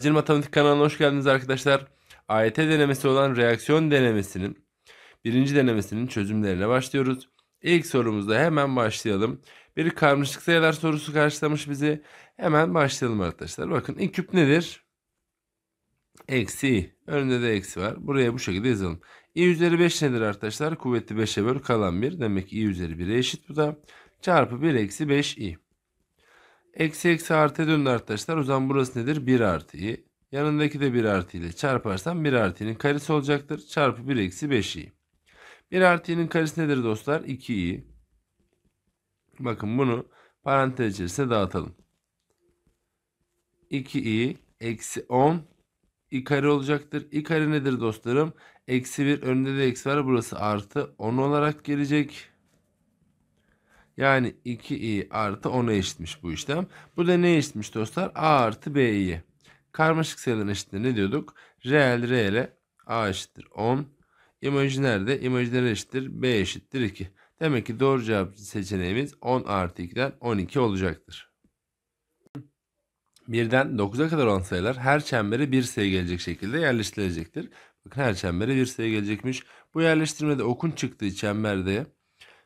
Acil Matematik kanalına hoş geldiniz arkadaşlar. AYT denemesi olan reaksiyon denemesinin birinci denemesinin çözümlerine başlıyoruz. İlk sorumuzda hemen başlayalım. Bir karmaşık sayılar sorusu karşılamış bizi. Hemen başlayalım arkadaşlar. Bakın ilk küp nedir? Eksi. Önünde de eksi var. Buraya bu şekilde yazalım. i üzeri 5 nedir arkadaşlar? Kuvvetli 5'e böl kalan 1. Demek ki i üzeri 1'e eşit bu da. Çarpı 1 eksi 5i. Eksi eksi artıya döndü arkadaşlar. O zaman burası nedir? 1 artı i. Yanındaki de 1 artı ile çarparsam 1 artı'nın karesi olacaktır. Çarpı 1 eksi 5 i. 1 artı karesi nedir dostlar? 2 i. Bakın bunu parantez içerisine dağıtalım. 2 i eksi 10 i kare olacaktır. i kare nedir dostlarım? Eksi 1 önünde de eksi var. Burası artı 10 olarak gelecek. Yani 2i artı 10'a eşitmiş bu işlem. Bu da ne eşitmiş dostlar? A artı b'yi. Karmaşık sayıların eşitliği ne diyorduk? Reel reele a eşittir 10. İmajiner de imajiner eşittir b eşittir 2. Demek ki doğru cevap seçeneğimiz 10 artı 2'den 12 olacaktır. 1'den 9'a kadar olan sayılar her çembere bir sayı gelecek şekilde yerleştirilecektir. Bakın her çembere bir sayı gelecekmiş. Bu yerleştirmede okun çıktığı çemberde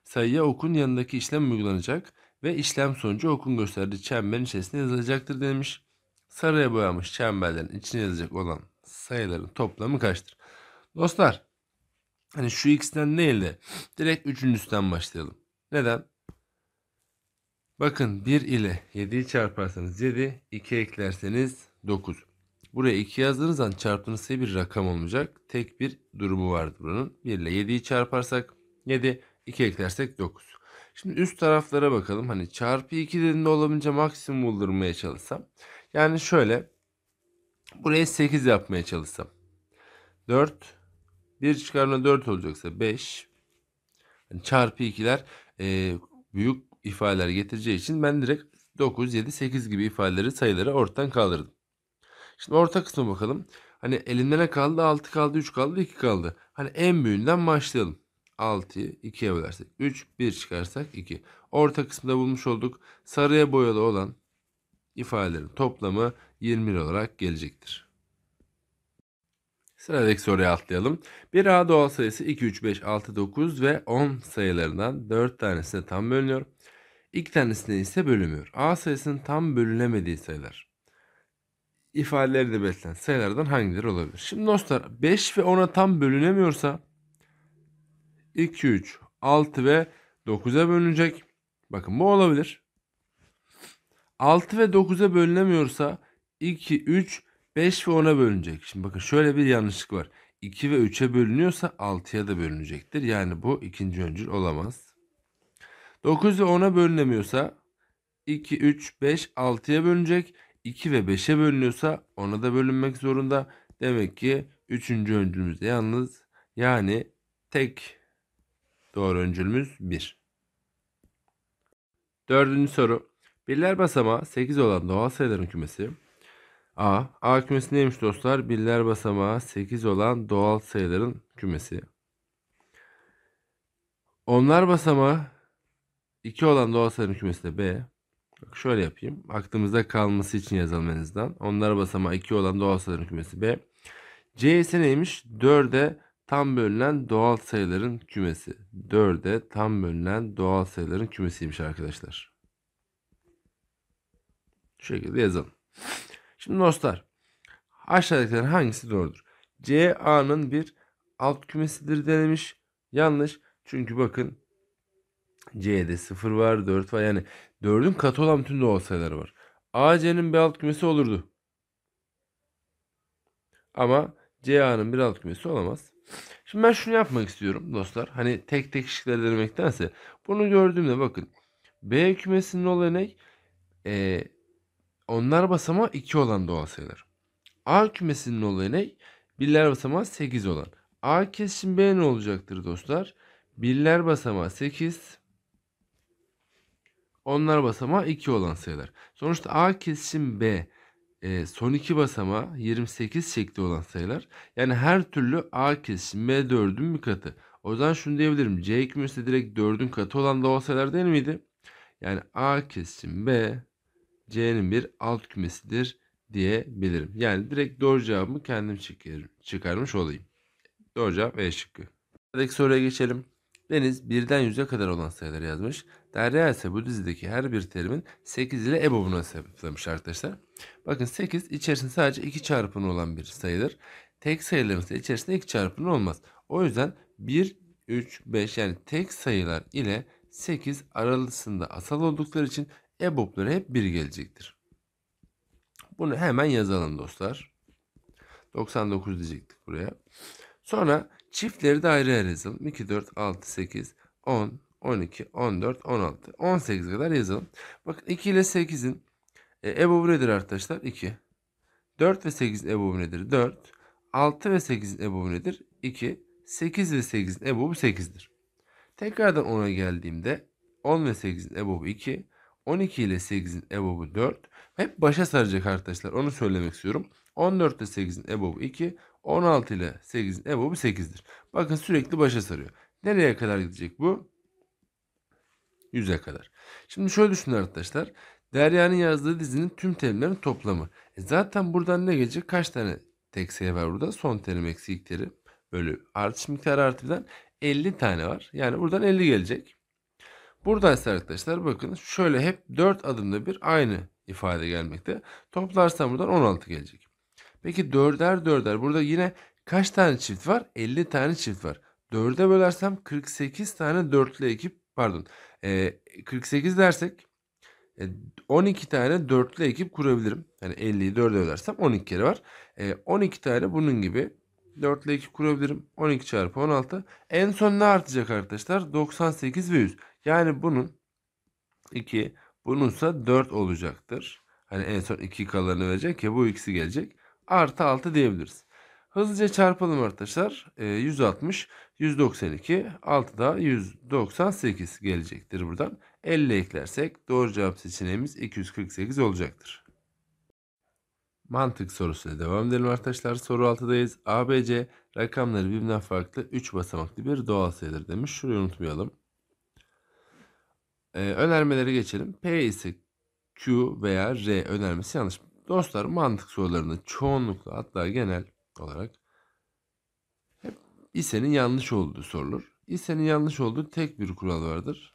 Sayıya okun yanındaki işlem uygulanacak ve işlem sonucu okun gösterdiği çemberin içerisinde yazılacaktır demiş. Sarıya boyamış çemberlerin içine yazacak olan sayıların toplamı kaçtır? Dostlar hani şu x'ten değil de direkt üçüncüsünden başlayalım. Neden? Bakın 1 ile 7'yi çarparsanız 7, 2 eklerseniz 9. Buraya 2 yazdığınız an çarptığınız sayı bir rakam olmayacak. Tek bir durumu vardı buranın. 1 ile 7'yi çarparsak 7, 2 eklersek 9. Şimdi üst taraflara bakalım. Hani çarpı 2 dediğinde olabildiğince maksimum buldurmaya çalışsam. Yani şöyle. Buraya 8 yapmaya çalışsam. 4. 1 çıkarma 4 olacaksa 5. Yani çarpı 2'ler e, büyük ifadeler getireceği için ben direkt 9, 7, 8 gibi ifadeleri sayıları ortadan kaldırdım. Şimdi orta kısma bakalım. Hani elimde ne kaldı? 6 kaldı, 3 kaldı, 2 kaldı. Hani en büyüğünden başlayalım. 6'yı 2'ye bölersek 3, 1 çıkarsak 2. Orta kısmında bulmuş olduk. Sarıya boyalı olan ifadelerin toplamı 20 olarak gelecektir. Sıradaki soruyu atlayalım. Bir A doğal sayısı 2, 3, 5, 6, 9 ve 10 sayılarından 4 tanesine tam bölünüyor. 2 tanesine ise bölünmüyor. A sayısının tam bölünemediği sayılar ifadeleri de belirtilen sayılardan hangileri olabilir? Şimdi dostlar 5 ve 10'a tam bölünemiyorsa 2, 3, 6 ve 9'a bölünecek. Bakın bu olabilir. 6 ve 9'a bölünemiyorsa 2, 3, 5 ve 10'a bölünecek. Şimdi bakın şöyle bir yanlışlık var. 2 ve 3'e bölünüyorsa 6'ya da bölünecektir. Yani bu ikinci öncül olamaz. 9 ve 10'a bölünemiyorsa 2, 3, 5, 6'ya bölünecek. 2 ve 5'e bölünüyorsa 10'a da bölünmek zorunda. Demek ki üçüncü öncülümüz yalnız yani tek Doğru öncülümüz 1. Dördüncü soru. Birler basamağı 8 olan doğal sayıların kümesi. A. A kümesi neymiş dostlar? Birler basamağı 8 olan doğal sayıların kümesi. Onlar basamağı 2 olan doğal sayıların kümesi de B. Bak şöyle yapayım. Aklımızda kalması için yazalım en azından. Onlar basamağı 2 olan doğal sayıların kümesi B. C ise neymiş? 4'e tam bölünen doğal sayıların kümesi. 4'e tam bölünen doğal sayıların kümesiymiş arkadaşlar. Şu şekilde yazalım. Şimdi dostlar aşağıdakilerin hangisi doğrudur? C A'nın bir alt kümesidir denemiş. Yanlış. Çünkü bakın C'de 0 var 4 var yani 4'ün katı olan bütün doğal sayılar var. A C'nin bir alt kümesi olurdu. Ama C A'nın bir alt kümesi olamaz. Şimdi ben şunu yapmak istiyorum dostlar. Hani tek tek şıkları denemektense. Bunu gördüğümde bakın. B kümesinin olan ne? Ee, onlar basama 2 olan doğal sayılar. A kümesinin olan ne? Birler basamağı 8 olan. A kesin B ne olacaktır dostlar? Birler basamağı 8. Onlar basamağı 2 olan sayılar. Sonuçta A kesim B e, son iki basama 28 şekli olan sayılar. Yani her türlü A kesişim b 4ün bir katı. O yüzden şunu diyebilirim. C hükmüse direkt 4'ün katı olan doğal sayılar değil miydi? Yani A kesişim B C'nin bir alt kümesidir diyebilirim. Yani direkt doğru cevabımı kendim çıkarım, çıkarmış olayım. Doğru cevap E şıkkı. Sıradaki soruya geçelim. Deniz birden yüze kadar olan sayıları yazmış. Derya ise bu dizideki her bir terimin 8 ile EBOB'una hesaplamış arkadaşlar. Bakın 8 içerisinde sadece 2 çarpını olan bir sayıdır. Tek sayıların içerisinde 2 çarpını olmaz. O yüzden 1, 3, 5 yani tek sayılar ile 8 aralısında asal oldukları için EBOB'ları hep 1 gelecektir. Bunu hemen yazalım dostlar. 99 diyecektik buraya. Sonra çiftleri de ayrı ayrı yazalım. 2, 4, 6, 8, 10, 12, 14, 16, 18 kadar yazalım. Bakın 2 ile 8'in ebobu nedir arkadaşlar? 2. 4 ve 8'in ebobu nedir? 4. 6 ve 8'in ebobu nedir? 2. 8 ve 8'in ebobu 8'dir. Tekrardan 10'a geldiğimde 10 ve 8'in ebobu 2. 12 ile 8'in ebobu 4. Hep başa saracak arkadaşlar. Onu söylemek istiyorum. 14 ile 8'in ebobu 2. 16 ile 8'in ebobu 8'dir. Bakın sürekli başa sarıyor. Nereye kadar gidecek bu? 100'e kadar. Şimdi şöyle düşünün arkadaşlar. Derya'nın yazdığı dizinin tüm terimlerin toplamı. E zaten buradan ne gelecek? Kaç tane tek sayı var burada? Son terim eksi ilk terim bölü artış miktarı artı 50 tane var. Yani buradan 50 gelecek. Buradan ise arkadaşlar bakın şöyle hep 4 adımda bir aynı ifade gelmekte. Toplarsam buradan 16 gelecek. Peki 4'er 4'er burada yine kaç tane çift var? 50 tane çift var. 4'e bölersem 48 tane 4'lü ekip pardon e, 48 dersek e, 12 tane dörtlü ekip kurabilirim. Yani 50'yi 4'e ödersem 12 kere var. E, 12 tane bunun gibi dörtlü ekip kurabilirim. 12 çarpı 16. En son ne artacak arkadaşlar? 98 ve 100. Yani bunun 2 bununsa 4 olacaktır. Hani en son 2 kalanı verecek ya bu ikisi gelecek. Artı 6 diyebiliriz. Hızlıca çarpalım arkadaşlar. E, 160, 192, 6 daha 198 gelecektir buradan. 50 eklersek doğru cevap seçeneğimiz 248 olacaktır. Mantık sorusuna devam edelim arkadaşlar. Soru 6'dayız. ABC rakamları birbirinden farklı 3 basamaklı bir doğal sayıdır demiş. Şurayı unutmayalım. Ee, önermelere geçelim. P ise Q veya R önermesi yanlış. Dostlar mantık sorularını çoğunlukla hatta genel olarak hep ise'nin yanlış olduğu sorulur. İSE'nin yanlış olduğu tek bir kural vardır.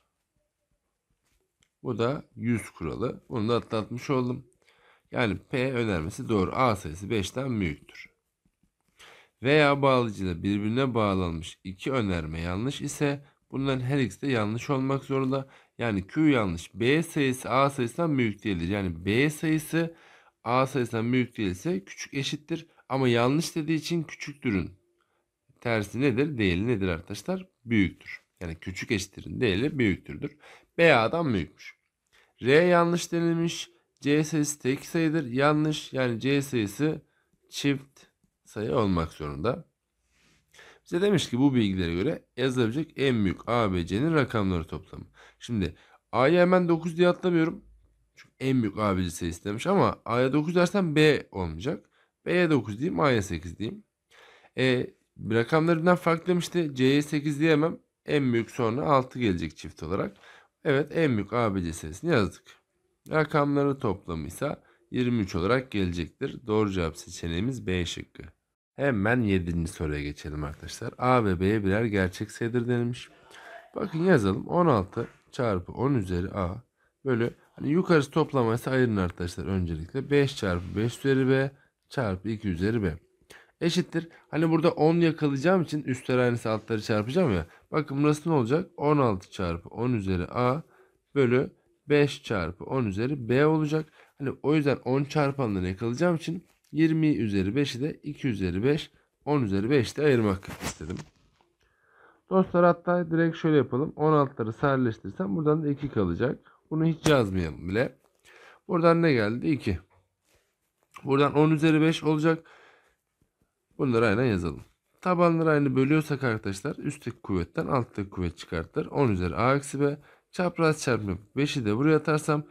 Bu da 100 kuralı. Bunu da atlatmış oldum. Yani P önermesi doğru. A sayısı 5'ten büyüktür. Veya bağlayıcıyla birbirine bağlanmış iki önerme yanlış ise bunların her ikisi de yanlış olmak zorunda. Yani Q yanlış. B sayısı A sayısından büyük değildir. Yani B sayısı A sayısından büyük değilse küçük eşittir. Ama yanlış dediği için küçüktürün tersi nedir? Değil nedir arkadaşlar? Büyüktür. Yani küçük eşittirin değeri büyüktürdür. B BA'dan büyükmüş. R yanlış denilmiş. C sayısı tek sayıdır. Yanlış. Yani C sayısı çift sayı olmak zorunda. Bize demiş ki bu bilgilere göre yazılabilecek en büyük A B C'nin rakamları toplamı. Şimdi A'yı hemen 9 diye atlamıyorum. Çünkü en büyük A, B C sayısı demiş ama A'ya 9 dersen B olmayacak ve Y9 diyeyim A8 diyeyim. E, rakamlarından farklı farklılamıştı. C'ye 8 diyemem. En büyük sonra 6 gelecek çift olarak. Evet en büyük ABC sayısını yazdık. Rakamları toplamı ise 23 olarak gelecektir. Doğru cevap seçeneğimiz B şıkkı. Hemen 7. soruya geçelim arkadaşlar. A ve B'ye birer gerçek sayıdır denilmiş. Bakın yazalım 16 çarpı 10 üzeri A bölü hani yukarısı toplamaysa ayırın arkadaşlar öncelikle 5 çarpı 5 üzeri B çarpı 2 üzeri b. Eşittir. Hani burada 10 yakalayacağım için üstler aynısı altları çarpacağım ya. Bakın burası ne olacak? 16 çarpı 10 üzeri a bölü 5 çarpı 10 üzeri b olacak. Hani o yüzden 10 çarpanları yakalayacağım için 20 üzeri 5'i de 2 üzeri 5 10 üzeri 5 de ayırmak istedim. Dostlar hatta direkt şöyle yapalım. 16'ları sadeleştirsem buradan da 2 kalacak. Bunu hiç yazmayalım bile. Buradan ne geldi? 2. Buradan 10 üzeri 5 olacak. Bunları aynen yazalım. Tabanları aynı bölüyorsak arkadaşlar üstteki kuvvetten alttaki kuvvet çıkartır. 10 üzeri a eksi b çapraz çarpımı 5'i de buraya atarsam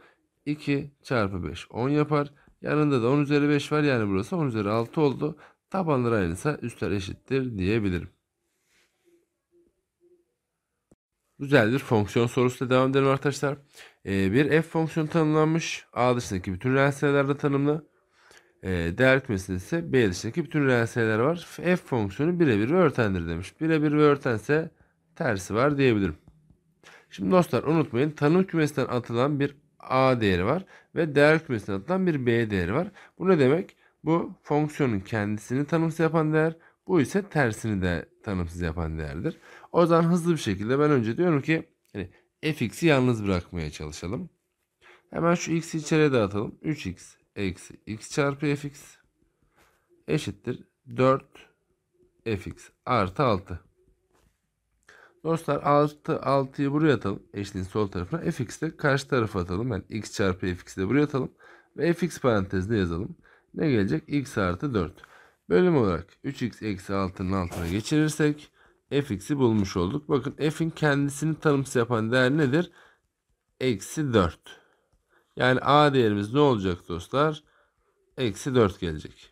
2 çarpı 5 10 yapar. Yanında da 10 üzeri 5 var yani burası 10 üzeri 6 oldu. Tabanları aynıysa üstler eşittir diyebilirim. güzeldir bir fonksiyon sorusuyla devam edelim arkadaşlar. Ee, bir f fonksiyonu tanımlanmış. A dışındaki bütün reel sayılarda tanımlı. E, değer kümesinde ise B dışındaki bütün reel sayılar var. F fonksiyonu birebir ve örtendir demiş. Birebir ve örtense tersi var diyebilirim. Şimdi dostlar unutmayın tanım kümesinden atılan bir A değeri var ve değer kümesinden atılan bir B değeri var. Bu ne demek? Bu fonksiyonun kendisini tanımsız yapan değer. Bu ise tersini de tanımsız yapan değerdir. O zaman hızlı bir şekilde ben önce diyorum ki yani fx'i yalnız bırakmaya çalışalım. Hemen şu x'i içeriye dağıtalım. 3x eksi x çarpı fx eşittir 4 fx artı 6. Dostlar 6 6'yı buraya atalım. Eşliğin sol tarafına. fx de karşı tarafa atalım. Yani x çarpı fx de buraya atalım. Ve fx parantezine yazalım. Ne gelecek? x artı 4. Bölüm olarak 3x eksi 6'nın altına geçirirsek fx'i bulmuş olduk. Bakın f'in kendisini tanımsız yapan değer nedir? Eksi 4. Yani A değerimiz ne olacak dostlar? Eksi 4 gelecek.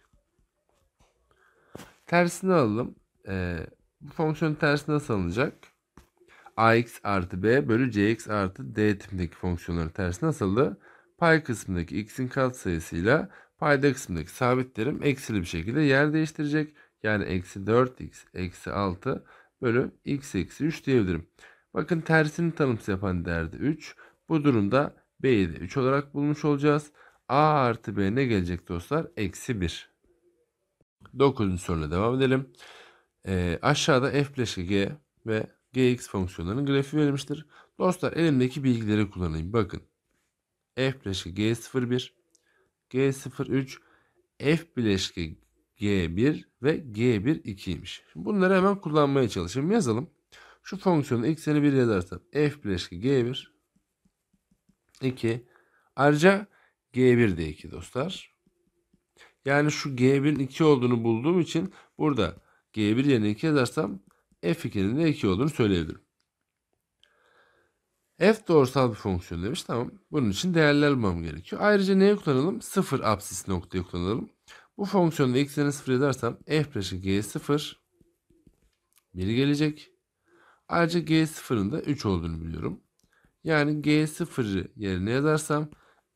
Tersini alalım. Ee, bu fonksiyonun tersi nasıl alınacak? ax artı b bölü cx artı d tipindeki fonksiyonların tersi nasıldı? Pay kısmındaki x'in katsayısıyla payda kısmındaki sabit terim eksili bir şekilde yer değiştirecek. Yani eksi 4x eksi 6 bölü x eksi 3 diyebilirim. Bakın tersini tanımsız yapan derdi 3. Bu durumda B'yi de 3 olarak bulmuş olacağız. A artı B ne gelecek dostlar? Eksi 1. 9. soruyla devam edelim. E, aşağıda f bileşke g ve gx fonksiyonlarının grafiği verilmiştir. Dostlar elimdeki bilgileri kullanayım. Bakın. f bileşke g01, g03, f bileşke g1 ve g1 2'ymiş. Bunları hemen kullanmaya çalışayım. Yazalım. Şu fonksiyonun x'ini 1 yazarsam f bileşke g1 2. Ayrıca G1 de 2 dostlar. Yani şu G1'in 2 olduğunu bulduğum için burada G1 yerine 2 yazarsam F2'nin de 2 olduğunu söyleyebilirim. F doğrusal bir fonksiyon demiş. Tamam. Bunun için değerler bulmam gerekiyor. Ayrıca neyi kullanalım? 0 absis noktayı kullanalım. Bu fonksiyonda x'lerini 0 yazarsam f bileşik g0 1 gelecek. Ayrıca g0'ın da 3 olduğunu biliyorum. Yani G0'ı yerine yazarsam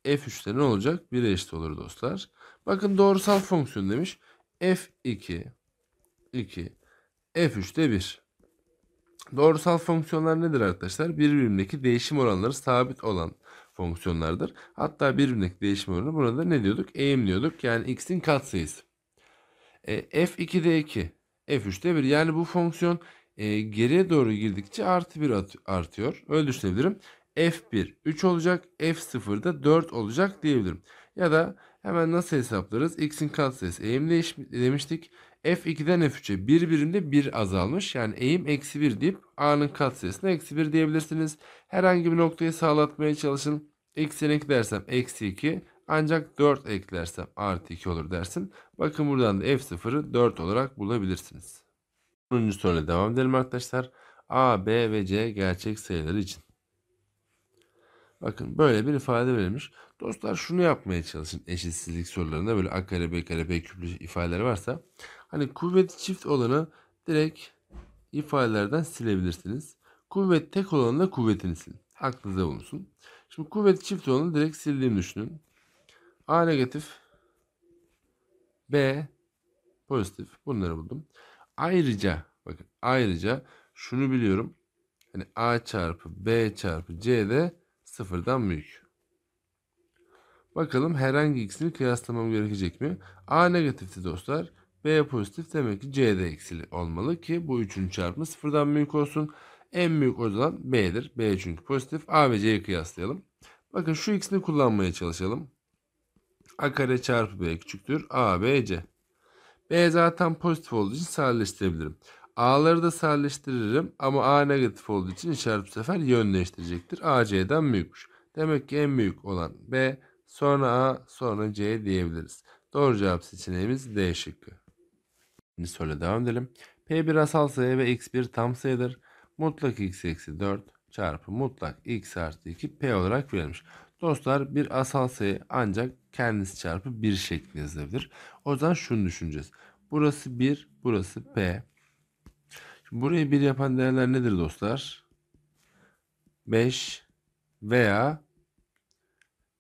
F3'te ne olacak? 1'e eşit olur dostlar. Bakın doğrusal fonksiyon demiş. F2 2 F3'te 1. Doğrusal fonksiyonlar nedir arkadaşlar? Birbirindeki değişim oranları sabit olan fonksiyonlardır. Hatta birbirindeki değişim oranı burada ne diyorduk? Eğim diyorduk. Yani x'in katsayısı. E, F2'de 2, F3'te 1. Yani bu fonksiyon e, geriye doğru girdikçe artı 1 artıyor. Öyle düşünebilirim. F1 3 olacak. F0 da 4 olacak diyebilirim. Ya da hemen nasıl hesaplarız? X'in katsayısı eğim demiştik. F2'den F3'e bir birimde 1 azalmış. Yani eğim eksi 1 deyip A'nın katsayısına eksi 1 diyebilirsiniz. Herhangi bir noktayı sağlatmaya çalışın. X'ini eklersem eksi 2 ancak 4 eklersem artı 2 olur dersin. Bakın buradan da F0'ı 4 olarak bulabilirsiniz. 10. soruyla devam edelim arkadaşlar. A, B ve C gerçek sayıları için. Bakın böyle bir ifade verilmiş. Dostlar şunu yapmaya çalışın eşitsizlik sorularında böyle a kare b kare b küplü ifadeleri varsa. Hani kuvveti çift olanı direkt ifadelerden silebilirsiniz. Kuvvet tek olanı da kuvvetini silin. Aklınızda bulunsun. Şimdi kuvveti çift olanı direkt sildiğimi düşünün. A negatif B pozitif. Bunları buldum. Ayrıca bakın ayrıca şunu biliyorum. Hani A çarpı B çarpı c de sıfırdan büyük. Bakalım herhangi ikisini kıyaslamam gerekecek mi? A negatifti dostlar. B pozitif demek ki C de eksili olmalı ki bu üçün çarpımı sıfırdan büyük olsun. En büyük olan B'dir. B çünkü pozitif. A ve C'yi kıyaslayalım. Bakın şu ikisini kullanmaya çalışalım. A kare çarpı B küçüktür. A, B, C. B zaten pozitif olduğu için sadeleştirebilirim. A'ları da sadeleştiririm ama A negatif olduğu için işaret bu sefer yönleştirecektir. A C'den büyükmüş. Demek ki en büyük olan B sonra A sonra C diyebiliriz. Doğru cevap seçeneğimiz D şıkkı. Şimdi söyle devam edelim. P bir asal sayı ve X bir tam sayıdır. Mutlak X eksi 4 çarpı mutlak X artı 2 P olarak verilmiş. Dostlar bir asal sayı ancak kendisi çarpı 1 şeklinde yazılabilir. O zaman şunu düşüneceğiz. Burası 1, burası P. Şimdi burayı 1 yapan değerler nedir dostlar? 5 veya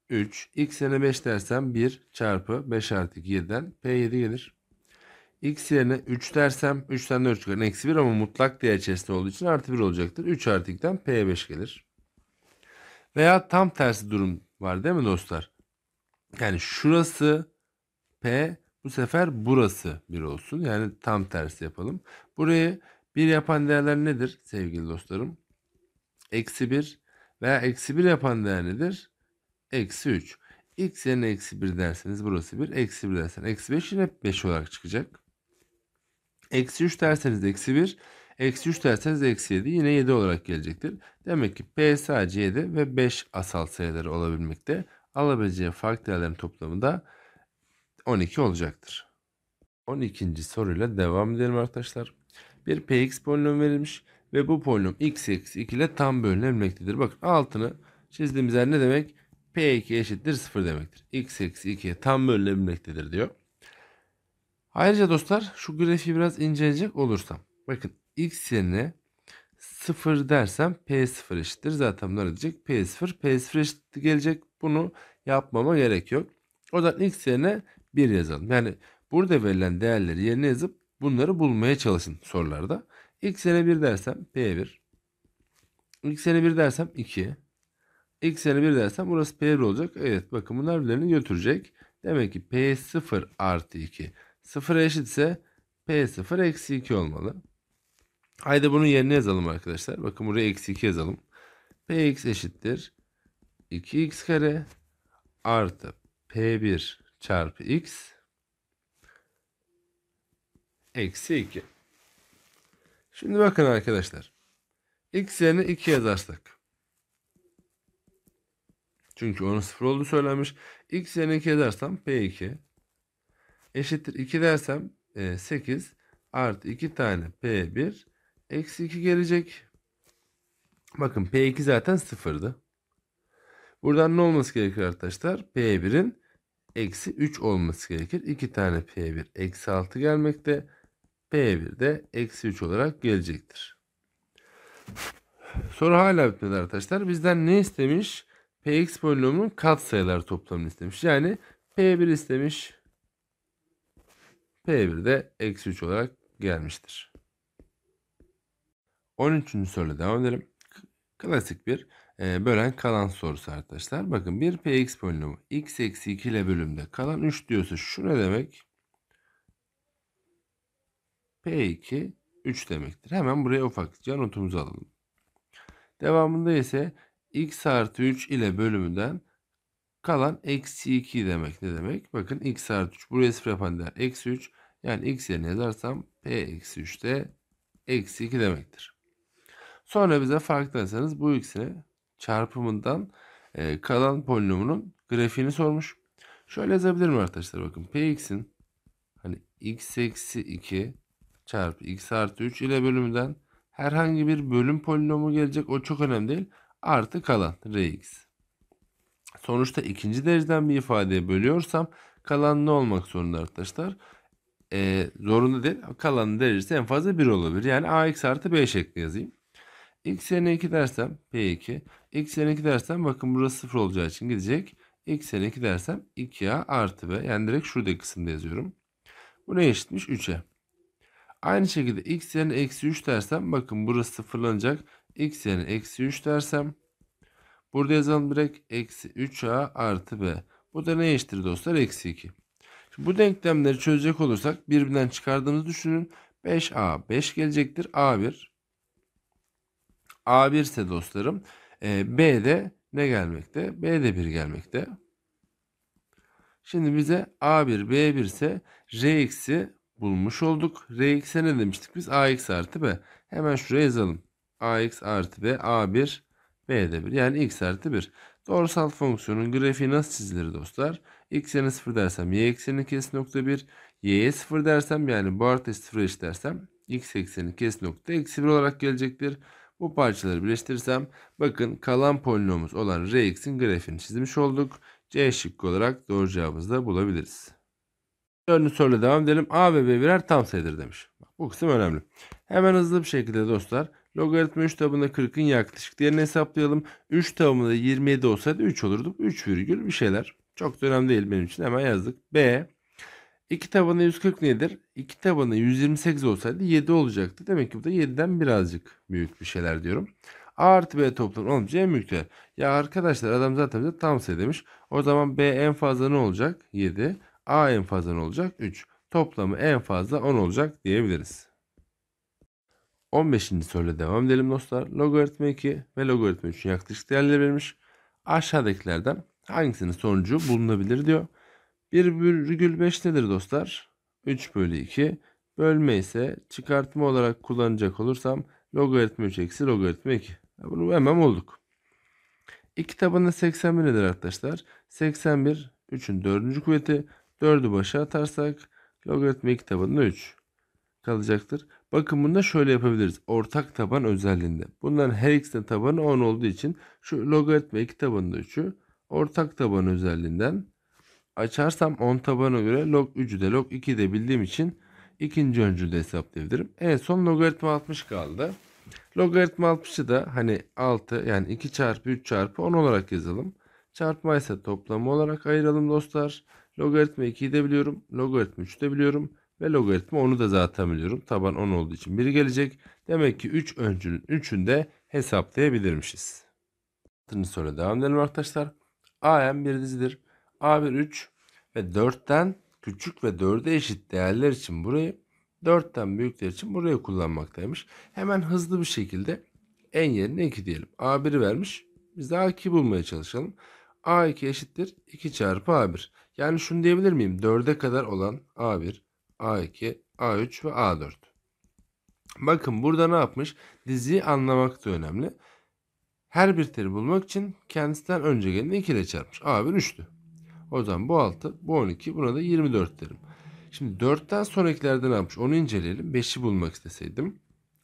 3. X yerine 5 dersem 1 çarpı 5 artı 7'den P7 gelir. X yerine 3 dersem 3 tane 4 çıkar. Eksi 1 ama mutlak değer içerisinde olduğu için artı 1 olacaktır. 3 artı 2'den P5 gelir. Veya tam tersi durum var değil mi dostlar? Yani şurası P bu sefer burası 1 olsun. Yani tam tersi yapalım. Burayı bir yapan değerler nedir sevgili dostlarım? Eksi 1 veya eksi 1 yapan değer nedir? Eksi 3. X yerine eksi 1 derseniz burası 1. Eksi 1 derseniz eksi 5 yine 5 olarak çıkacak. Eksi 3 derseniz eksi 1. Eksi 3 derseniz eksi 7 yine 7 olarak gelecektir. Demek ki P sadece 7 ve 5 asal sayıları olabilmekte. Alabileceği farklı değerlerin toplamı da 12 olacaktır. 12. soruyla devam edelim arkadaşlar bir px polinom verilmiş ve bu polinom x eksi 2 ile tam bölünebilmektedir. Bakın altını çizdiğimiz yer ne demek? p2 eşittir 0 demektir. x eksi 2'ye tam bölünebilmektedir diyor. Ayrıca dostlar şu grafiği biraz inceleyecek olursam. Bakın x yerine 0 dersem p0 eşittir. Zaten bunlar diyecek p0. p0 eşittir gelecek. Bunu yapmama gerek yok. O da x yerine 1 yazalım. Yani burada verilen değerleri yerine yazıp Bunları bulmaya çalışın sorularda. X sene 1 dersem P1. X sene 1 dersem 2. X sene 1 dersem burası P1 olacak. Evet bakın bunlar birbirlerini götürecek. Demek ki P0 artı 2 0 eşitse P0 eksi 2 olmalı. Haydi bunun yerine yazalım arkadaşlar. Bakın buraya eksi 2 yazalım. Px eşittir. 2x kare artı P1 çarpı x eksi 2. Şimdi bakın arkadaşlar. X yerine 2 yazarsak. Çünkü onun sıfır olduğu söylenmiş. X yerine 2 yazarsam P2 eşittir 2 dersem 8 e, artı 2 tane P1 eksi 2 gelecek. Bakın P2 zaten sıfırdı. Buradan ne olması gerekir arkadaşlar? P1'in eksi 3 olması gerekir. 2 tane P1 eksi 6 gelmekte. B1 de eksi 3 olarak gelecektir. Soru hala bitmedi arkadaşlar. Bizden ne istemiş? Px polinomunun katsayılar toplamını istemiş. Yani P1 istemiş. P1 de eksi 3 olarak gelmiştir. 13. soruyla devam edelim. Klasik bir e, bölen kalan sorusu arkadaşlar. Bakın bir Px polinomu x eksi 2 ile bölümde kalan 3 diyorsa şu ne demek? P2 3 demektir. Hemen buraya ufakça notumuzu alalım. Devamında ise x artı 3 ile bölümünden kalan eksi 2 demek ne demek? Bakın x artı 3 buraya sıfır yapan değer eksi 3. Yani x yerine yazarsam p eksi 3 de eksi 2 demektir. Sonra bize farkındaysanız bu ikisini çarpımından e, kalan polinomunun grafiğini sormuş. Şöyle yazabilir mi arkadaşlar bakın px'in hani x eksi 2 çarpı x artı 3 ile bölümden herhangi bir bölüm polinomu gelecek. O çok önemli değil. Artı kalan rx. Sonuçta ikinci dereceden bir ifadeye bölüyorsam kalan ne olmak zorunda arkadaşlar? Ee, zorunda değil. Kalanın derecesi en fazla 1 olabilir. Yani ax artı b şekli yazayım. x yerine 2 dersem p2. x yerine 2 dersem bakın burası 0 olacağı için gidecek. x yerine 2 dersem 2a artı b. Yani direkt şurada kısımda yazıyorum. Bu ne eşitmiş? 3'e. Aynı şekilde x yerine eksi 3 dersem bakın burası sıfırlanacak. x yerine eksi 3 dersem burada yazalım direkt eksi 3a artı b. Bu da ne eşittir dostlar? Eksi 2. Şimdi bu denklemleri çözecek olursak birbirinden çıkardığımızı düşünün. 5a 5 gelecektir. a1 a1 ise dostlarım e, b'de ne gelmekte? b'de 1 gelmekte. Şimdi bize a1 b1 ise r eksi bulmuş olduk. Rx'e ne demiştik biz? Ax artı B. Hemen şuraya yazalım. Ax artı B. A1 B'de 1. Yani x artı 1. Doğrusal fonksiyonun grafiği nasıl çizilir dostlar? x'e 0 dersem y ekseni kes nokta 1. y'ye 0 dersem yani bu artı 0 eşit dersem x ekseni kes nokta eksi 1 olarak gelecektir. Bu parçaları birleştirirsem bakın kalan polinomuz olan rx'in grafiğini çizmiş olduk. C şıkkı olarak doğru cevabımızı da bulabiliriz. Dördüncü söyle devam edelim. A ve B birer tam sayıdır demiş. Bu kısım önemli. Hemen hızlı bir şekilde dostlar. Logaritma 3 tabanında 40'ın yaklaşık değerini hesaplayalım. 3 tabanında 27 olsaydı 3 olurdu. 3 virgül bir şeyler. Çok da önemli değil benim için. Hemen yazdık. B 2 tabanda 140 nedir? 2 tabanda 128 olsaydı 7 olacaktı. Demek ki bu da 7'den birazcık büyük bir şeyler diyorum. A artı B toplam olunca en büyük değer. Ya arkadaşlar adam zaten bize tam sayı demiş. O zaman B en fazla ne olacak? 7. A en fazla ne olacak? 3. Toplamı en fazla 10 olacak diyebiliriz. 15. soruyla devam edelim dostlar. Logaritma 2 ve logaritma 3'ün yaklaşık değerleri verilmiş. Aşağıdakilerden hangisinin sonucu bulunabilir diyor. 1 5 nedir dostlar? 3 bölü 2. Bölme ise çıkartma olarak kullanacak olursam logaritma 3 eksi logaritma 2. Bunu hemen olduk. 2 tabanı 81 nedir arkadaşlar? 81 3'ün 4. kuvveti 4'ü başa atarsak logaritma iki tabanında 3 kalacaktır. Bakın bunu da şöyle yapabiliriz. Ortak taban özelliğinde. Bunların her ikisinin tabanı 10 olduğu için şu logaritma 2 tabanında 3'ü ortak taban özelliğinden açarsam 10 tabana göre log 3'ü de log 2'yi de bildiğim için ikinci öncülü de hesaplayabilirim. Evet son logaritma 60 kaldı. Logaritma 60'ı da hani 6 yani 2 çarpı 3 çarpı 10 olarak yazalım. Çarpma ise toplamı olarak ayıralım dostlar. Logaritma 2'yi de biliyorum. Logaritma 3'ü de biliyorum. Ve logaritma onu da zaten biliyorum. Taban 10 olduğu için 1 gelecek. Demek ki 3 öncülün 3'ünü de hesaplayabilirmişiz. 6. soruya devam edelim arkadaşlar. AM bir dizidir. A1 3 ve 4'ten küçük ve 4'e eşit değerler için burayı 4'ten büyükler için burayı kullanmaktaymış. Hemen hızlı bir şekilde en yerine 2 diyelim. A1'i vermiş. Biz de A2 bulmaya çalışalım. A2 eşittir 2 çarpı A1. Yani şunu diyebilir miyim? 4'e kadar olan A1, A2, A3 ve A4. Bakın burada ne yapmış? Diziyi anlamak da önemli. Her bir teri bulmak için kendisinden önce geleni 2 ile çarpmış. A1 3'tü. O zaman bu 6, bu 12, buna da 24 derim. Şimdi 4'ten sonrakilerde ne yapmış? Onu inceleyelim. 5'i bulmak isteseydim.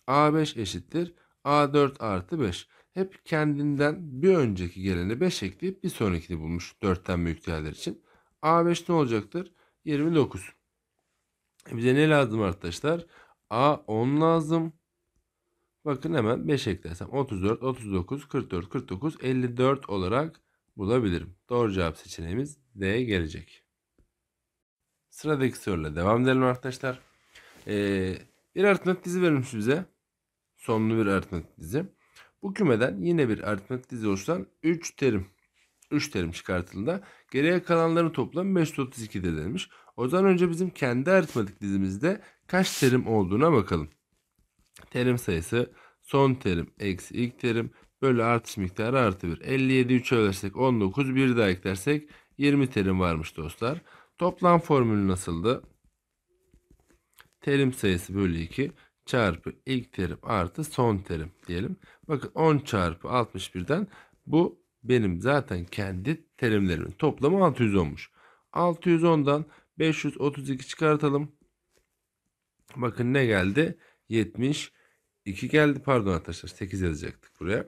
A5 eşittir. A4 artı 5 hep kendinden bir önceki gelene 5 ekleyip bir sonrakini bulmuş 4'ten büyük değerler için. A5 ne olacaktır? 29. E, bize ne lazım arkadaşlar? A10 lazım. Bakın hemen 5 eklersem 34, 39, 44, 49, 54 olarak bulabilirim. Doğru cevap seçeneğimiz D gelecek. Sıradaki soruyla devam edelim arkadaşlar. Ee, bir aritmetik dizi verilmiş bize. Sonlu bir aritmetik dizi. Bu kümeden yine bir aritmetik dizi oluşturan 3 terim 3 terim çıkartıldığında geriye kalanların toplamı 532'dir denilmiş. O zaman önce bizim kendi aritmetik dizimizde kaç terim olduğuna bakalım. Terim sayısı son terim eksi ilk terim bölü artış miktarı artı 1. 57 3 ölersek, 19 1 daha eklersek 20 terim varmış dostlar. Toplam formülü nasıldı? Terim sayısı bölü 2 çarpı ilk terim artı son terim diyelim. Bakın 10 çarpı 61'den bu benim zaten kendi terimlerimin toplamı 600 olmuş. 610'dan 532 çıkartalım. Bakın ne geldi? 72 geldi. Pardon arkadaşlar 8 yazacaktık buraya.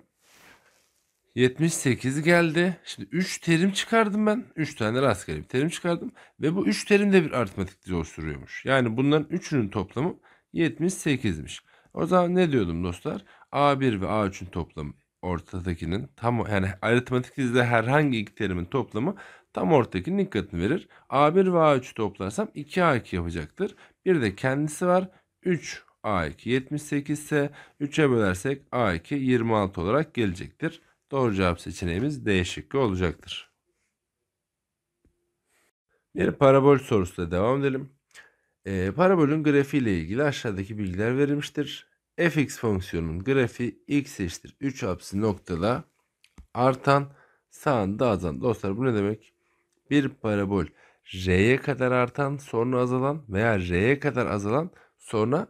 78 geldi. Şimdi 3 terim çıkardım ben. 3 tane rastgele bir terim çıkardım. Ve bu 3 terim de bir aritmetik oluşturuyormuş. Yani bunların üçünün toplamı 78'miş. O zaman ne diyordum dostlar? A1 ve A3'ün toplamı ortadakinin tam yani aritmetik dizide herhangi iki terimin toplamı tam ortadakinin ilk katını verir. A1 ve A3 toplarsam 2A2 yapacaktır. Bir de kendisi var. 3 A2 78 ise 3'e bölersek A2 26 olarak gelecektir. Doğru cevap seçeneğimiz D şıkkı olacaktır. Bir parabol sorusuyla devam edelim. E, parabolün grafiği ile ilgili aşağıdaki bilgiler verilmiştir. fx fonksiyonunun grafiği x eşittir 3 apsi noktada artan sağında azalan Dostlar bu ne demek? Bir parabol r'ye kadar artan sonra azalan veya r'ye kadar azalan sonra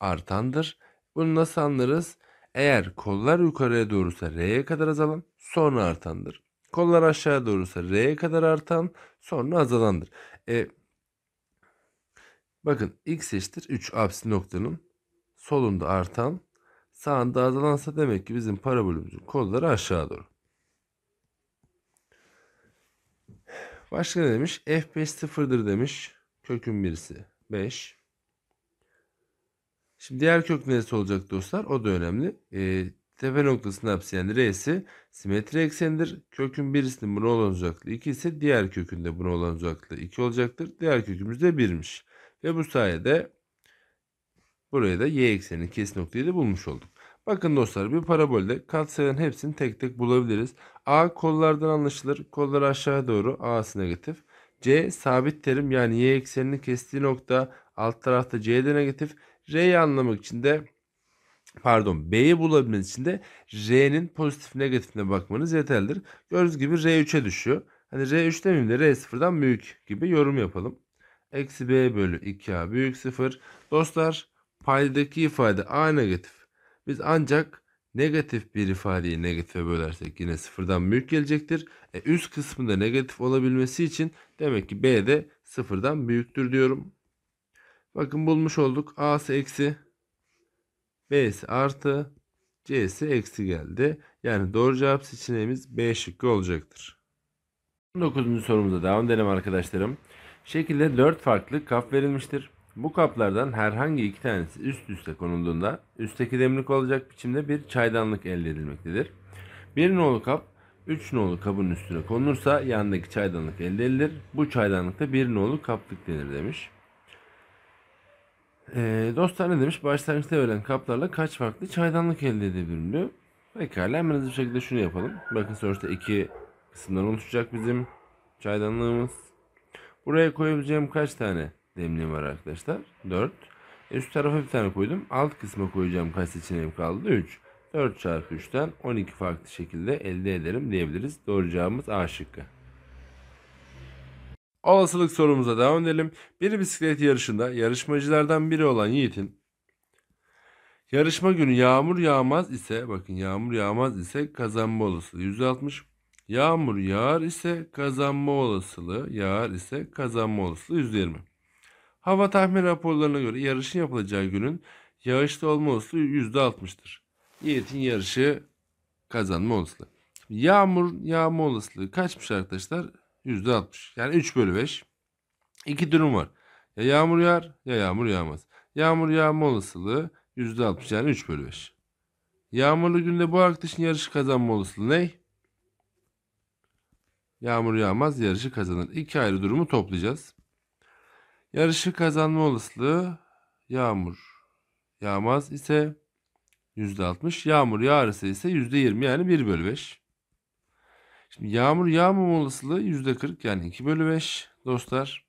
artandır. Bunu nasıl anlarız? Eğer kollar yukarıya doğrusa r'ye kadar azalan sonra artandır. Kollar aşağıya doğrusa r'ye kadar artan sonra azalandır. E, Bakın x eşittir 3 apsi noktanın solunda artan sağında azalansa demek ki bizim parabolümüzün kolları aşağı doğru. Başka ne demiş? F5 sıfırdır demiş. Kökün birisi 5. Şimdi diğer kök neresi olacak dostlar? O da önemli. E, tepe noktasının hapsi yani R'si simetri eksenidir. Kökün birisinin buna olan uzaklığı 2 ise diğer kökünde buna olan uzaklığı 2 olacaktır. Diğer kökümüz de 1'miş. Ve bu sayede buraya da y eksenini kes noktayı da bulmuş olduk. Bakın dostlar bir parabolde katsayıların hepsini tek tek bulabiliriz. A kollardan anlaşılır. Kollar aşağı doğru A'sı negatif. C sabit terim yani y eksenini kestiği nokta alt tarafta C'de negatif. R'yi anlamak için de pardon B'yi bulabilmeniz için de R'nin pozitif negatifine bakmanız yeterlidir. Gördüğünüz gibi R3'e düşüyor. Hani R3 demeyeyim de R0'dan büyük gibi yorum yapalım. Eksi b bölü 2a büyük 0. Dostlar paydaki ifade a negatif. Biz ancak negatif bir ifadeyi negatife bölersek yine sıfırdan büyük gelecektir. E, üst kısmında negatif olabilmesi için demek ki b de sıfırdan büyüktür diyorum. Bakın bulmuş olduk. A'sı eksi B'si artı C'si eksi geldi. Yani doğru cevap seçeneğimiz B şıkkı olacaktır. 9. sorumuza devam edelim arkadaşlarım. Şekilde 4 farklı kap verilmiştir. Bu kaplardan herhangi iki tanesi üst üste konulduğunda üstteki demlik olacak biçimde bir çaydanlık elde edilmektedir. Bir nolu kap 3 nolu kabın üstüne konulursa yandaki çaydanlık elde edilir. Bu çaydanlıkta bir nolu kaplık denir demiş. E, dostlar ne demiş? Başlangıçta öğrenen kaplarla kaç farklı çaydanlık elde edebilirim diyor. Pekala hemen hızlı bir şekilde şunu yapalım. Bakın sonuçta iki kısımdan oluşacak bizim çaydanlığımız. Buraya koyabileceğim kaç tane demliğim var arkadaşlar? 4. Üst e, tarafa bir tane koydum. Alt kısma koyacağım kaç seçeneğim kaldı? 3. 4 çarpı 3'ten 12 farklı şekilde elde ederim diyebiliriz. Doğru cevabımız A şıkkı. Olasılık sorumuza devam edelim. Bir bisiklet yarışında yarışmacılardan biri olan Yiğit'in yarışma günü yağmur yağmaz ise bakın yağmur yağmaz ise kazanma olasılığı %60 Yağmur yağar ise kazanma olasılığı, yağar ise kazanma olasılığı %20. Hava tahmin raporlarına göre yarışın yapılacağı günün yağışlı olma olasılığı %60'tır. Yiğit'in yarışı kazanma olasılığı. yağmur yağma olasılığı kaçmış arkadaşlar? %60. Yani 3 bölü 5. İki durum var. Ya yağmur yağar ya yağmur yağmaz. Yağmur yağma olasılığı %60 yani 3 bölü 5. Yağmurlu günde bu arkadaşın yarışı kazanma olasılığı ney? Yağmur yağmaz yarışı kazanır. İki ayrı durumu toplayacağız. Yarışı kazanma olasılığı yağmur yağmaz ise %60. Yağmur yağarsa ise %20 yani 1 bölü 5. Şimdi yağmur yağmama olasılığı %40 yani 2 bölü 5 dostlar.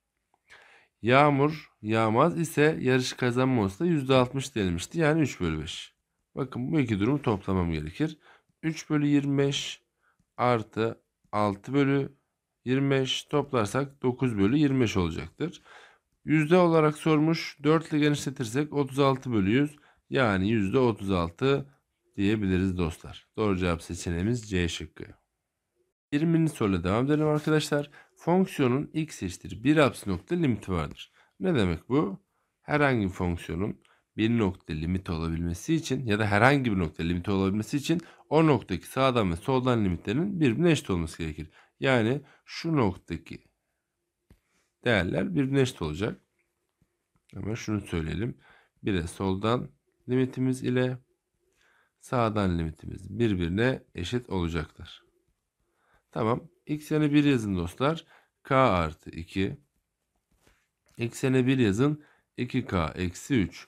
Yağmur yağmaz ise yarışı kazanma olasılığı %60 denilmişti yani 3 bölü 5. Bakın bu iki durumu toplamam gerekir. 3 bölü 25 artı 6 bölü 25 toplarsak 9 bölü 25 olacaktır. Yüzde olarak sormuş 4 ile genişletirsek 36 bölü 100 yani yüzde 36 diyebiliriz dostlar. Doğru cevap seçeneğimiz C şıkkı. 20. soruyla devam edelim arkadaşlar. Fonksiyonun x eşittir 1 apsi nokta limiti vardır. Ne demek bu? Herhangi bir fonksiyonun bir nokta limit olabilmesi için ya da herhangi bir nokta limit olabilmesi için o noktaki sağdan ve soldan limitlerin birbirine eşit olması gerekir. Yani şu noktaki değerler birbirine eşit olacak. Ama şunu söyleyelim. 1'e soldan limitimiz ile sağdan limitimiz birbirine eşit olacaktır. Tamam. X'e 1 yazın dostlar. K artı 2. X'e 1 yazın. 2K eksi 3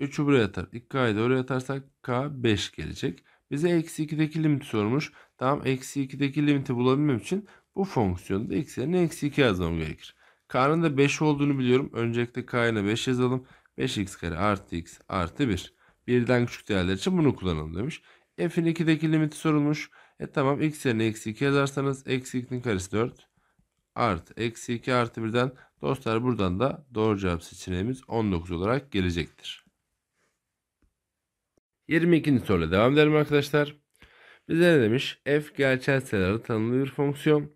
3'ü buraya atar. 2K'yı da oraya atarsak K 5 gelecek. Bize eksi 2'deki limiti sormuş. Tamam eksi 2'deki limiti bulabilmem için bu fonksiyonda x yerine eksi 2 yazmam gerekir. K'nın da 5 olduğunu biliyorum. Öncelikle K yerine 5 yazalım. 5x kare artı x artı 1. Birden küçük değerler için bunu kullanalım demiş. F'in 2'deki limiti sorulmuş. E tamam x yerine eksi 2 yazarsanız eksi 2'nin karesi 4 artı eksi 2 artı 1'den dostlar buradan da doğru cevap seçeneğimiz 19 olarak gelecektir. 22. soruyla devam edelim arkadaşlar. Bize ne demiş? F gerçel sayıları tanımlı bir fonksiyon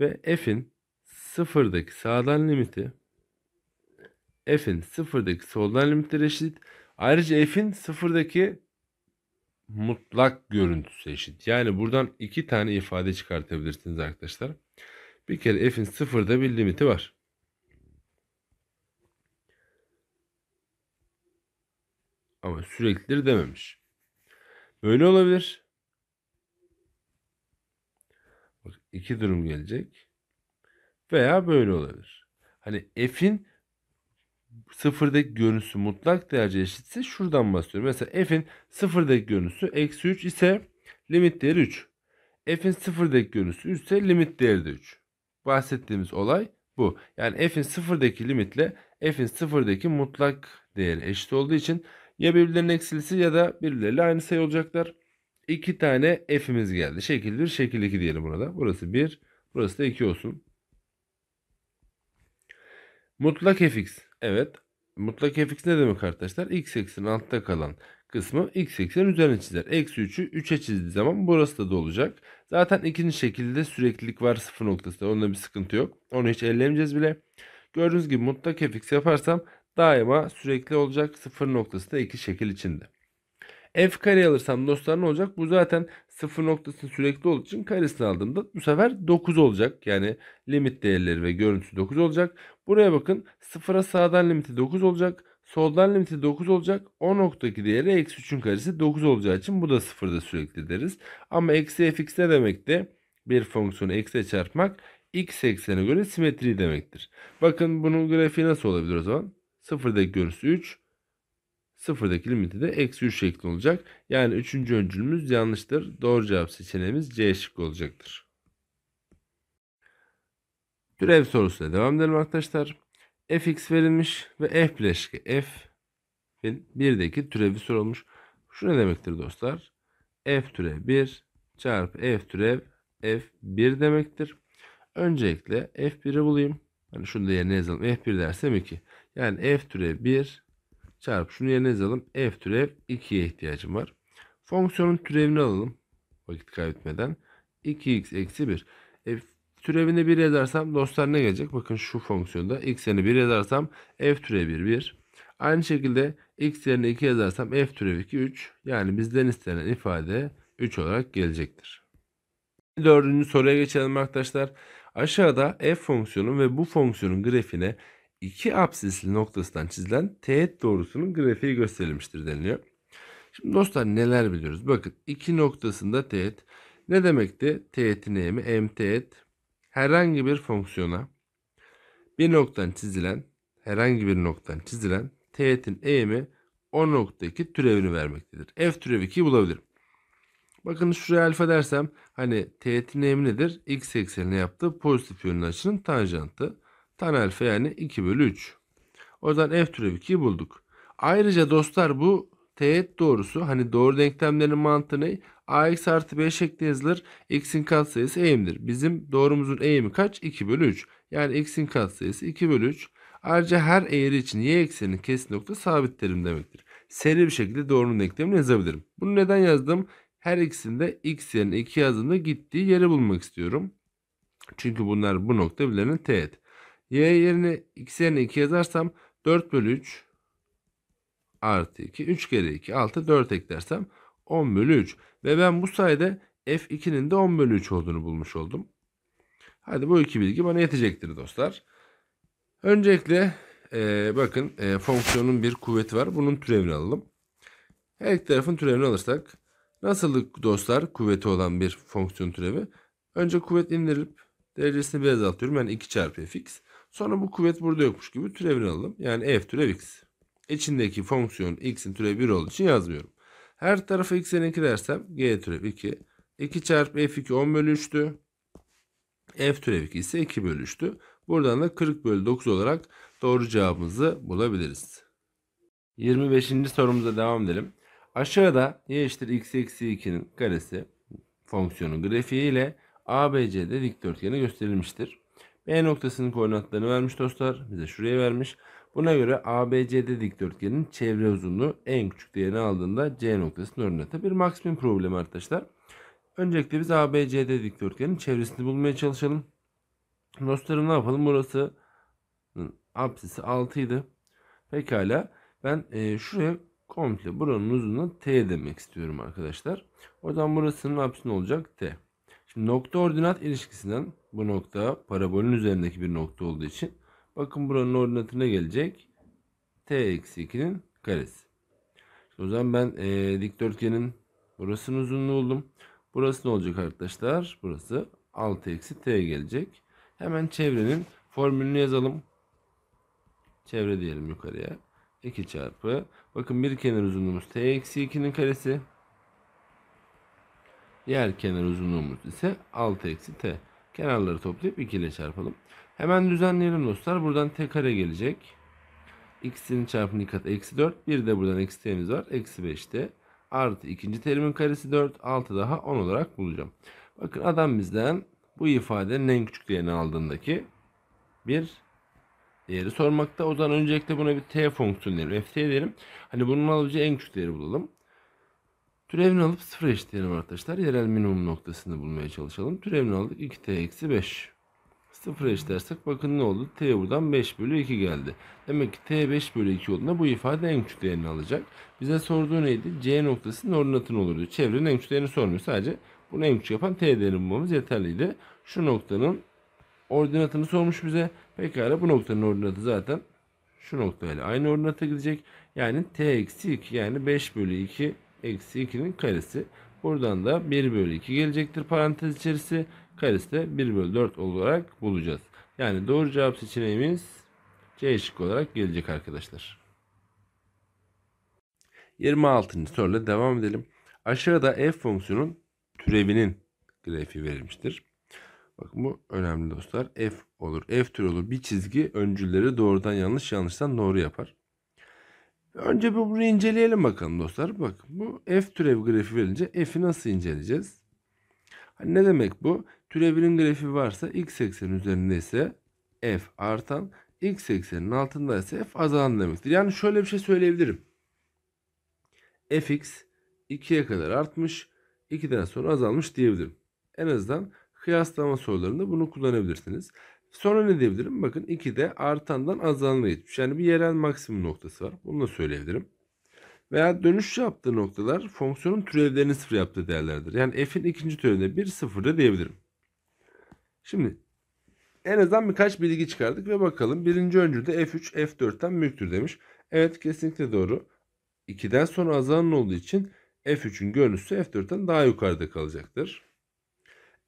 ve f'in sıfırdaki sağdan limiti f'in sıfırdaki soldan limiti eşit. Ayrıca f'in sıfırdaki mutlak görüntüsü eşit. Yani buradan iki tane ifade çıkartabilirsiniz arkadaşlar. Bir kere f'in sıfırda bir limiti var. Ama süreklidir dememiş. Böyle olabilir. Bak, iki durum gelecek. Veya böyle olabilir. Hani f'in sıfırdaki görüntüsü mutlak değerce eşitse şuradan bahsediyorum. Mesela f'in sıfırdaki görüntüsü eksi 3 ise limit değeri 3. f'in sıfırdaki görüntüsü 3 ise limit değeri de 3. Bahsettiğimiz olay bu. Yani f'in sıfırdaki limitle f'in sıfırdaki mutlak değeri eşit olduğu için ya birbirlerinin eksilisi ya da birbirleriyle aynı sayı olacaklar. İki tane f'imiz geldi. Şekil 1, şekil 2 diyelim burada. Burası 1, burası da 2 olsun. Mutlak fx. Evet. Mutlak fx ne demek arkadaşlar? x eksin altta kalan kısmı x eksen üzerine çizer. Eksi 3'ü 3'e çizdiği zaman burası da dolacak. Zaten ikinci şekilde süreklilik var sıfır noktası. Onda bir sıkıntı yok. Onu hiç ellemeyeceğiz bile. Gördüğünüz gibi mutlak fx yaparsam daima sürekli olacak sıfır noktası da iki şekil içinde. F kare alırsam dostlar ne olacak? Bu zaten sıfır noktasını sürekli olduğu için karesini aldığımda bu sefer 9 olacak. Yani limit değerleri ve görüntüsü 9 olacak. Buraya bakın sıfıra sağdan limiti 9 olacak. Soldan limiti 9 olacak. O noktaki değeri eksi 3'ün karesi 9 olacağı için bu da sıfırda sürekli deriz. Ama eksi fx ne demekti? Bir fonksiyonu eksiye çarpmak x eksene göre simetri demektir. Bakın bunun grafiği nasıl olabilir o zaman? Sıfırdaki görüntüsü 3. Sıfırdaki limiti de eksi 3 şeklinde olacak. Yani üçüncü öncülümüz yanlıştır. Doğru cevap seçeneğimiz C şıkkı olacaktır. Türev sorusuna devam edelim arkadaşlar. fx verilmiş ve f bileşki f birdeki türevi sorulmuş. Şu ne demektir dostlar? f türev 1 çarpı f türev f 1 demektir. Öncelikle f1'i bulayım. Hani şunu da yerine yazalım. f1 dersem 2. Yani f türev 1 çarpı şunu yerine yazalım. f türev 2'ye ihtiyacım var. Fonksiyonun türevini alalım. Vakit kaybetmeden. 2x eksi 1. F e, türevini 1 yazarsam dostlar ne gelecek? Bakın şu fonksiyonda x'ini 1 yazarsam f türevi 1 1. Aynı şekilde x yerine 2 yazarsam f türevi 2 3. Yani bizden istenen ifade 3 olarak gelecektir. Dördüncü soruya geçelim arkadaşlar. Aşağıda f fonksiyonu ve bu fonksiyonun grafiğine iki absisli noktasından çizilen teğet doğrusunun grafiği gösterilmiştir deniliyor. Şimdi dostlar neler biliyoruz? Bakın iki noktasında teğet. Ne demekti? Teğetin eğimi m teğet herhangi bir fonksiyona bir noktadan çizilen herhangi bir noktadan çizilen teğetin eğimi o noktadaki türevini vermektedir. F türevi 2'yi bulabilirim. Bakın şuraya alfa dersem hani teğetin eğimi nedir? X eksenine yaptığı pozitif yönlü açının tanjantı. Tan alfa yani 2 bölü 3. O yüzden f türev 2'yi bulduk. Ayrıca dostlar bu teğet doğrusu hani doğru denklemlerin mantığı ne? ax artı b şekli yazılır. x'in katsayısı eğimdir. Bizim doğrumuzun eğimi kaç? 2 bölü 3. Yani x'in katsayısı 2 bölü 3. Ayrıca her eğri için y ekseninin kesin nokta sabit terim demektir. Seri bir şekilde doğrunun denklemini yazabilirim. Bunu neden yazdım? Her ikisinde x yerine 2 yazdığımda gittiği yeri bulmak istiyorum. Çünkü bunlar bu nokta birbirlerine teğet. Y yerine x yerine 2 yazarsam 4 bölü 3 artı 2. 3 kere 2 6 4 eklersem 10 bölü 3. Ve ben bu sayede f2'nin de 10 bölü 3 olduğunu bulmuş oldum. Hadi bu iki bilgi bana yetecektir dostlar. Öncelikle e, bakın e, fonksiyonun bir kuvveti var. Bunun türevini alalım. Her iki tarafın türevini alırsak nasıl dostlar kuvveti olan bir fonksiyon türevi? Önce kuvvet indirip derecesini biraz azaltıyorum. Yani 2 çarpı fx. Sonra bu kuvvet burada yokmuş gibi türevini alalım. Yani f türev x. İçindeki fonksiyon x'in türevi 1 olduğu için yazmıyorum. Her tarafı x'e 2 dersem g türev 2. 2 çarpı f2 10 bölü 3'tü. f türev 2 ise 2 bölü 3'tü. Buradan da 40 bölü 9 olarak doğru cevabımızı bulabiliriz. 25. sorumuza devam edelim. Aşağıda y eşittir x eksi 2'nin karesi fonksiyonun grafiği ile ABC'de dikdörtgeni gösterilmiştir. B e noktasının koordinatlarını vermiş dostlar. Bize şuraya vermiş. Buna göre ABCD dikdörtgenin çevre uzunluğu en küçük değerini aldığında C noktasının ordinatı. Bir maksimum problemi arkadaşlar. Öncelikle biz ABCD dikdörtgenin çevresini bulmaya çalışalım. Dostlarım ne yapalım? Burası apsisi 6 idi. Pekala. Ben e, şuraya komple buranın uzunluğu T demek istiyorum arkadaşlar. O zaman burasının apsisi ne olacak? T. Şimdi nokta ordinat ilişkisinden bu nokta parabolün üzerindeki bir nokta olduğu için bakın buranın ordinatına gelecek t eksi 2'nin karesi. Şimdi o zaman ben e, dikdörtgenin burasının uzunluğu buldum. Burası ne olacak arkadaşlar? Burası 6 eksi t gelecek. Hemen çevrenin formülünü yazalım. Çevre diyelim yukarıya. 2 çarpı. Bakın bir kenar uzunluğumuz t eksi 2'nin karesi. Diğer kenar uzunluğumuz ise 6 eksi t. Kenarları toplayıp 2 ile çarpalım. Hemen düzenleyelim dostlar. Buradan t kare gelecek. X'in çarpımı kat eksi 4. Bir de buradan eksi t'miz var. Eksi 5t. Artı ikinci terimin karesi 4. 6 daha 10 olarak bulacağım. Bakın adam bizden bu ifadenin en küçük değerini aldığındaki bir değeri sormakta. O zaman öncelikle buna bir t fonksiyonu derim. ft derim. Hani bunun alabileceği en küçük değeri bulalım. Türevini alıp sıfır eşitleyelim arkadaşlar. Yerel minimum noktasını bulmaya çalışalım. Türevini aldık 2t eksi 5. Sıfır eşitlersek bakın ne oldu? t buradan 5 bölü 2 geldi. Demek ki t 5 bölü 2 olduğunda bu ifade en küçük değerini alacak. Bize sorduğu neydi? C noktasının ordinatını olurdu. Çevrenin en küçük değerini sormuyor. Sadece bunu en küçük yapan t değerini bulmamız yeterliydi. Şu noktanın ordinatını sormuş bize. Pekala bu noktanın ordinatı zaten şu noktayla aynı ordinata gidecek. Yani t eksi 2 yani 5 bölü 2 eksi 2'nin karesi. Buradan da 1 bölü 2 gelecektir parantez içerisi. Karesi de 1 bölü 4 olarak bulacağız. Yani doğru cevap seçeneğimiz C şıkkı olarak gelecek arkadaşlar. 26. soruyla devam edelim. Aşağıda f fonksiyonun türevinin grafiği verilmiştir. Bakın bu önemli dostlar. F olur, F türü olur. Bir çizgi öncülleri doğrudan yanlış, yanlıştan doğru yapar. Önce bu burayı inceleyelim bakalım dostlar. Bak bu f türev grafiği verince f'i nasıl inceleyeceğiz? Hani ne demek bu? Türevinin grafiği varsa x eksenin üzerinde ise f artan, x eksenin altında ise f azalan demektir. Yani şöyle bir şey söyleyebilirim. fx 2'ye kadar artmış, 2'den sonra azalmış diyebilirim. En azından kıyaslama sorularında bunu kullanabilirsiniz. Sonra ne diyebilirim? Bakın 2'de artandan azalana gitmiş. Yani bir yerel maksimum noktası var. Bunu da söyleyebilirim. Veya dönüş yaptığı noktalar fonksiyonun türevlerini sıfır yaptığı değerlerdir. Yani f'in ikinci türevinde 1 da diyebilirim. Şimdi en azından birkaç bilgi çıkardık ve bakalım. Birinci öncülde f3 f4'ten büyüktür demiş. Evet kesinlikle doğru. 2'den sonra azalan olduğu için f3'ün görüntüsü f4'ten daha yukarıda kalacaktır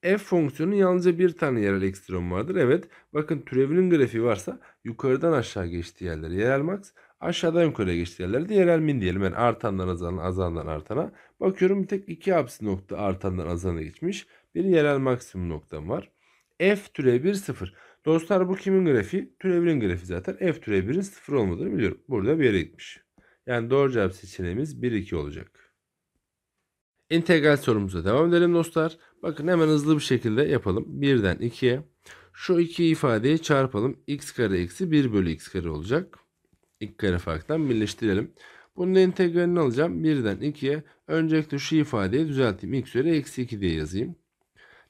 f fonksiyonun yalnızca bir tane yerel ekstrem vardır. Evet bakın türevinin grafiği varsa yukarıdan aşağı geçtiği yerler yerel max aşağıdan yukarıya geçtiği yerler de yerel min diyelim. Yani artandan azalana azalandan artana. Bakıyorum bir tek iki apsi nokta artandan azalana geçmiş. Bir yerel maksimum noktam var. f türev 1 0. Dostlar bu kimin grafiği? Türevinin grafiği zaten. f türev 1'in 0 olmadığını biliyorum. Burada bir yere gitmiş. Yani doğru cevap seçeneğimiz 1 2 olacak. İntegral sorumuza devam edelim dostlar. Bakın hemen hızlı bir şekilde yapalım. 1'den 2'ye. Şu iki ifadeyi çarpalım. x kare eksi 1 bölü x kare olacak. X kare farktan birleştirelim. Bunun integralini alacağım. 1'den 2'ye. Öncelikle şu ifadeyi düzelteyim. x üzeri eksi 2 diye yazayım.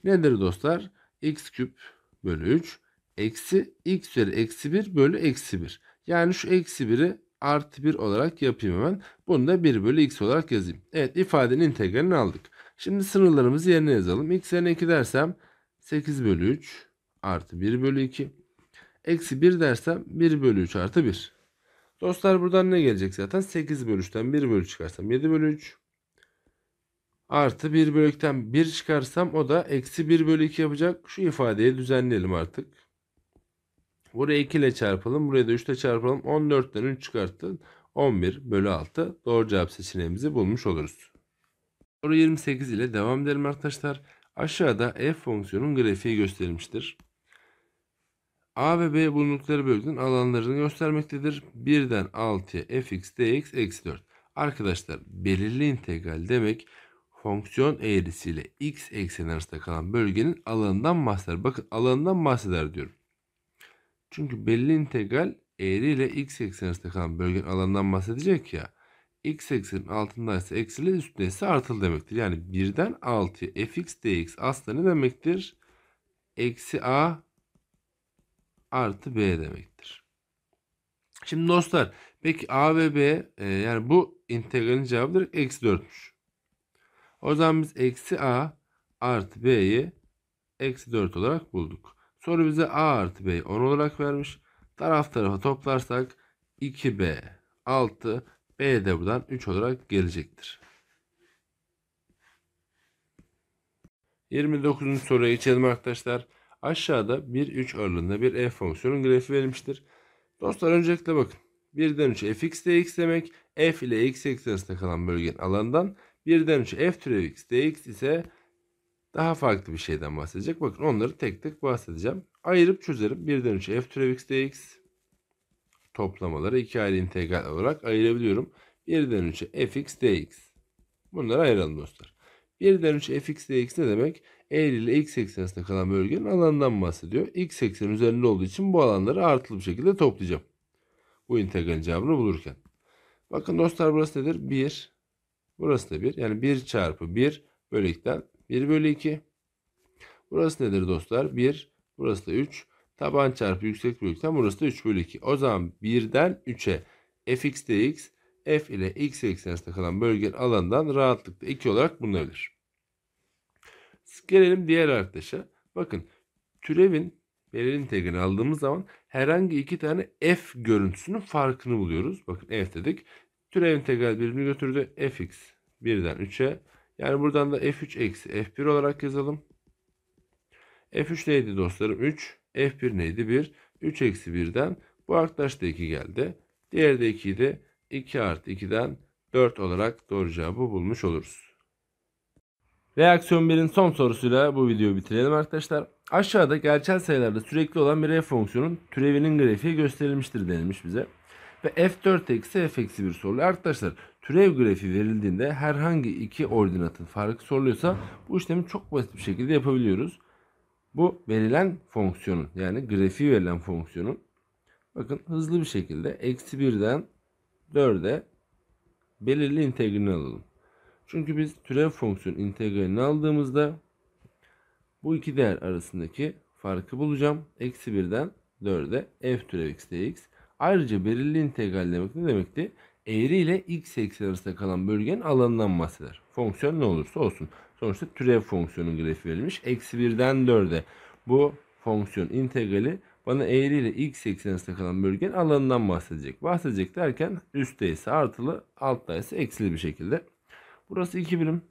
Nedir dostlar? x küp bölü 3 eksi x üzeri eksi 1 bölü eksi 1. Yani şu eksi 1'i artı 1 olarak yapayım hemen. Bunu da 1 bölü x olarak yazayım. Evet ifadenin integralini aldık. Şimdi sınırlarımızı yerine yazalım. x yerine 2 dersem 8 bölü 3 artı 1 bölü 2. Eksi 1 dersem 1 bölü 3 artı 1. Dostlar buradan ne gelecek zaten? 8 bölü 3'ten 1 bölü çıkarsam 7 bölü 3. Artı 1 bölü bölükten 1 çıkarsam o da eksi 1 bölü 2 yapacak. Şu ifadeyi düzenleyelim artık. Buraya 2 ile çarpalım. Buraya da 3 ile çarpalım. 14'ten 3 çıkarttın. 11 bölü 6 doğru cevap seçeneğimizi bulmuş oluruz. Soru 28 ile devam edelim arkadaşlar. Aşağıda f fonksiyonun grafiği gösterilmiştir. A ve B bulundukları bölgünün alanlarını göstermektedir. 1'den 6'ya fx dx eksi 4. Arkadaşlar belirli integral demek fonksiyon eğrisiyle x ekseni arasında kalan bölgenin alanından bahseder. Bakın alanından bahseder diyorum. Çünkü belli integral eğri ile x ekseninde kalan bölgenin alanından bahsedecek ya. x eksenin altındaysa eksili üstündeyse artılı demektir. Yani 1'den 6'ya fx dx aslında ne demektir? Eksi a artı b demektir. Şimdi dostlar peki a ve b e, yani bu integralin cevabı direkt eksi 4'müş. O zaman biz eksi a artı b'yi eksi 4 olarak bulduk. Soru bize A artı B'yi 10 olarak vermiş. Taraf tarafa toplarsak 2B 6 B de buradan 3 olarak gelecektir. 29. soruya geçelim arkadaşlar. Aşağıda 1-3 aralığında bir f fonksiyonun grafiği verilmiştir. Dostlar öncelikle bakın. 1'den 3 fx dx demek f ile x eksen kalan bölgenin alandan 1'den 3 f türev x dx ise daha farklı bir şeyden bahsedecek. Bakın onları tek tek bahsedeceğim. Ayırıp çözerim. Birden 3'e f türev x dx toplamaları iki ayrı integral olarak ayırabiliyorum. Birden 3'e fx dx. Bunları ayıralım dostlar. Birden 3 fx dx ne demek? Eğri ile x ekseni arasında kalan bölgenin alanından bahsediyor. x ekseni üzerinde olduğu için bu alanları artılı bir şekilde toplayacağım. Bu integralin cevabını bulurken. Bakın dostlar burası nedir? 1. Burası da 1. Yani 1 çarpı 1 bölükten 1 bölü 2. Burası nedir dostlar? 1. Burası da 3. Taban çarpı yüksek büyüklükten burası da 3 bölü 2. O zaman 1'den 3'e fx dx f ile x eksenisinde kalan bölgenin alanından rahatlıkla 2 olarak bulunabilir. Gelelim diğer arkadaşa. Bakın türevin belirli integralini aldığımız zaman herhangi iki tane f görüntüsünün farkını buluyoruz. Bakın f dedik. Türev integral birbirini götürdü. fx 1'den 3'e yani buradan da F3 eksi F1 olarak yazalım. F3 neydi dostlarım? 3. F1 neydi? 1. 3 eksi 1'den bu arkadaş da 2 geldi. Diğer de 2'yi de 2 artı 2'den 4 olarak doğru cevabı bulmuş oluruz. Reaksiyon 1'in son sorusuyla bu videoyu bitirelim arkadaşlar. Aşağıda gerçel sayılarda sürekli olan bir f fonksiyonun türevinin grafiği gösterilmiştir denilmiş bize. Ve f4 eksi f eksi 1 soruluyor. Arkadaşlar Türev grafiği verildiğinde herhangi iki ordinatın farkı soruluyorsa bu işlemi çok basit bir şekilde yapabiliyoruz. Bu verilen fonksiyonun yani grafiği verilen fonksiyonun bakın hızlı bir şekilde eksi birden dörde belirli integralini alalım. Çünkü biz türev fonksiyonun integralini aldığımızda bu iki değer arasındaki farkı bulacağım. Eksi birden dörde f türev x dx. Ayrıca belirli integral demek ne demekti? eğri ile x eksi arasında kalan bölgenin alanından bahseder. Fonksiyon ne olursa olsun. Sonuçta türev fonksiyonun grafiği verilmiş. Eksi 1'den 4'e bu fonksiyon integrali bana eğri ile x ekseni arasında kalan bölgenin alanından bahsedecek. Bahsedecek derken üstte ise artılı altta ise eksili bir şekilde. Burası 2 birim.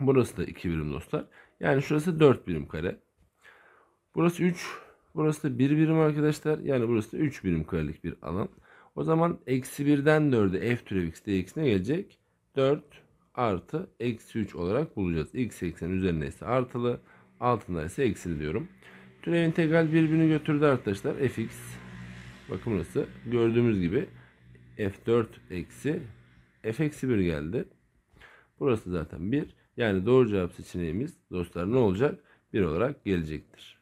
Burası da 2 birim dostlar. Yani şurası 4 birim kare. Burası 3. Burası da 1 birim arkadaşlar. Yani burası da 3 birim karelik bir alan. O zaman eksi 1'den 4'e f türev x dx ne gelecek? 4 artı eksi 3 olarak bulacağız. x eksen üzerinde ise artılı altında ise eksili diyorum. Türev integral birbirini götürdü arkadaşlar. fx bakın burası gördüğümüz gibi f4 eksi f eksi 1 geldi. Burası zaten 1. Yani doğru cevap seçeneğimiz dostlar ne olacak? 1 olarak gelecektir.